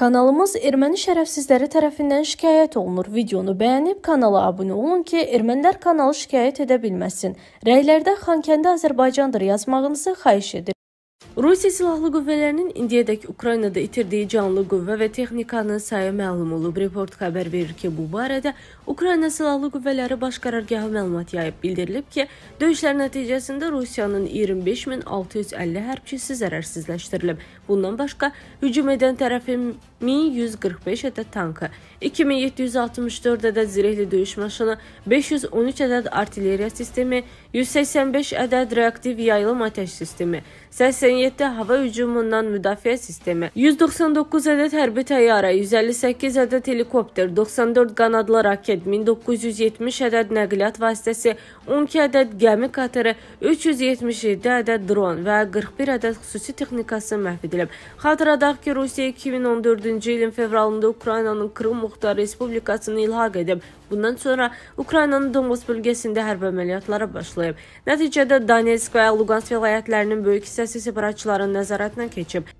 Kanalımız erməni şərəfsizləri tərəfindən şikayət olunur. Videonu bəyənib kanala abunə olun ki, ermənilər kanalı şikayət edə bilməsin. Rəylərdə Xankəndi Azərbaycandır yazmağınızı xahiş edirik. Rusiya Silahlı Qüvvələrinin indiyədək Ukraynada itirdiyi canlı qüvvə və texnikanın sayı məlum olub. Report xəbər verir ki, bu barədə Ukrayna Silahlı Qüvvələri Baş Qərargahı məlumat yayıb. Bildirilib ki, döyüşlər nəticəsində Rusiyanın 25650 hərbçisi zərərsizləşdirilib. Bundan başqa hücum edən tərəfin 1145 ədəd tankı, 2764 ədəd zirehli döyüş maşını, 513 ədəd artilleriya sistemi, 185 ədəd reaktiv yayılım atəş sistemi, 87 hava hücumundan müdafiə sistemi, 199 ədəd hərbi təyyarə, 158 ədəd helikopter, 94 qanadlı raket, 1970 ədəd nəqliyyat vasitəsi, 12 ədəd gəmi qatarı, 377 ədəd dron və 41 ədəd xüsusi texnikası məhv edilib. Xatırladaq ki, Rusiya 2014-cü 2024-cü ilin fevralında Ukraynanın Krım Muxtar Respublikasını ilhaq edib. Bundan sonra Ukraynanın Donbas bölgəsində hərbi əməliyyatlara başlayıb. Nəticədə Donetsk və Luqansk vilayətlərinin böyük hissəsi separatçıların nəzarətinə keçib.